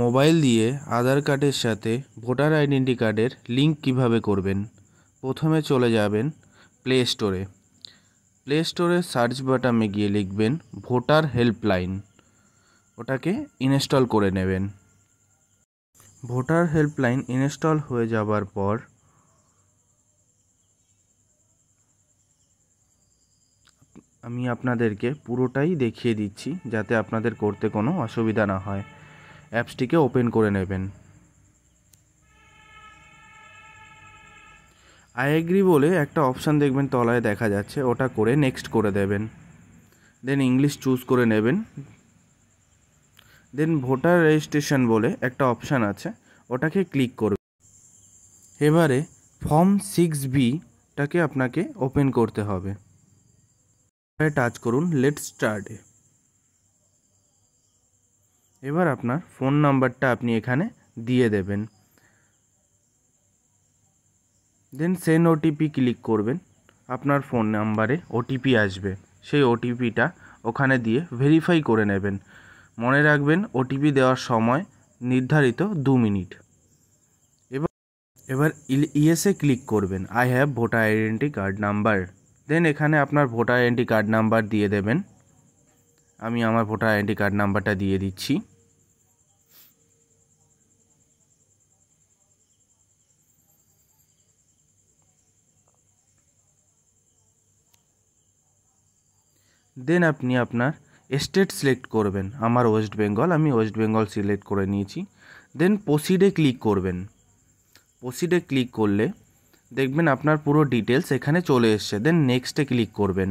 mobile দিয়ে আধার কার্ডের সাথে ভোটার আইডেন্টি কার্ডের লিঙ্ক কিভাবে করবেন প্রথমে চলে যাবেন প্লে স্টোরে প্লে স্টোরে সার্চ বাটামে গিয়ে লিখবেন ভোটার হেল্পলাইন ওটাকে ইনস্টল করে নেবেন ভোটার হেল্পলাইন ইনস্টল হয়ে যাবার পর আমি আপনাদেরকে পুরোটাই দেখিয়ে দিচ্ছি যাতে আপনাদের করতে কোনো অসুবিধা না হয় অ্যাপসটিকে ওপেন করে নেবেন আই এগ্রি বলে একটা অপশান দেখবেন তলায় দেখা যাচ্ছে ওটা করে নেক্সট করে দেবেন দেন ইংলিশ চুজ করে নেবেন দেন ভোটার রেজিস্ট্রেশন বলে একটা অপশান আছে ওটাকে ক্লিক করবে এবারে ফর্ম সিক্স বিটাকে আপনাকে ওপেন করতে হবে টাচ করুন লেট স্টার্ট এবার আপনার ফোন নাম্বারটা আপনি এখানে দিয়ে দেবেন দেন সেন ওটিপি ক্লিক করবেন আপনার ফোন নাম্বারে ওটিপি আসবে সেই ওটিপিটা ওখানে দিয়ে ভেরিফাই করে নেবেন মনে রাখবেন ওটিপি দেওয়ার সময় নির্ধারিত দু মিনিট এবার এবার ইএসএ e ক্লিক করবেন I have voter identity card number then এখানে আপনার ভোটার আইডেন্টি কার্ড নাম্বার দিয়ে দেবেন আমি আমার ভোটার আইডেন্টি কার্ড নাম্বারটা দিয়ে দিচ্ছি দেন আপনি আপনার স্টেট সিলেক্ট করবেন আমার ওয়েস্ট বেঙ্গল আমি ওয়েস্ট বেঙ্গল সিলেক্ট করে নিয়েছি দেন প্রসিডে ক্লিক করবেন প্রসিডে ক্লিক করলে দেখবেন আপনার পুরো ডিটেলস এখানে চলে এসছে দেন নেক্সটে ক্লিক করবেন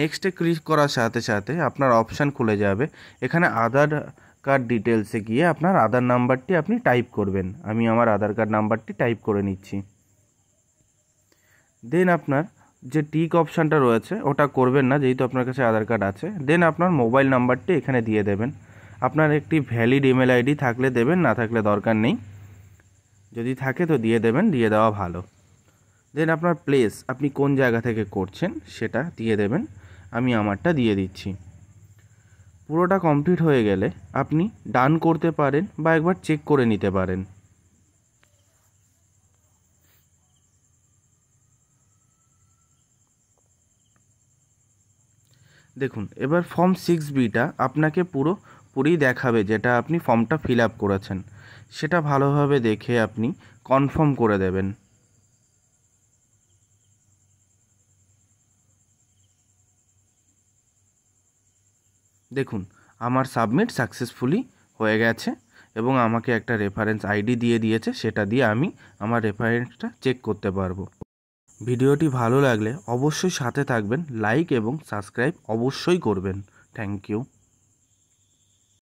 নেক্সটে ক্লিক করার সাথে সাথে আপনার অপশান খুলে যাবে এখানে আধার কার্ড ডিটেলসে গিয়ে আপনার আধার নাম্বারটি আপনি টাইপ করবেন আমি আমার আধার কার্ড নাম্বারটি টাইপ করে নিচ্ছি দেন আপনার যে টিক অপশানটা রয়েছে ওটা করবেন না যেহেতু আপনার কাছে আধার কার্ড আছে দেন আপনার মোবাইল নাম্বারটি এখানে দিয়ে দেবেন আপনার একটি ভ্যালিড ইমেল আইডি থাকলে দেবেন না থাকলে দরকার নেই যদি থাকে তো দিয়ে দেবেন দিয়ে দেওয়া ভালো দেন আপনার প্লেস আপনি কোন জায়গা থেকে করছেন সেটা দিয়ে দেবেন আমি আমারটা দিয়ে দিচ্ছি পুরোটা কমপ্লিট হয়ে গেলে আপনি ডান করতে পারেন বা একবার চেক করে নিতে পারেন দেখুন এবার ফর্ম সিক্স বিটা আপনাকে পুরো পুরি দেখাবে যেটা আপনি ফর্মটা ফিল আপ করেছেন সেটা ভালোভাবে দেখে আপনি কনফার্ম করে দেবেন দেখুন আমার সাবমিট সাকসেসফুলি হয়ে গেছে এবং আমাকে একটা রেফারেন্স আইডি দিয়ে দিয়েছে সেটা দিয়ে আমি আমার রেফারেন্সটা চেক করতে পারবো ভিডিওটি ভালো লাগলে অবশ্যই সাথে থাকবেন লাইক এবং সাবস্ক্রাইব অবশ্যই করবেন থ্যাংক ইউ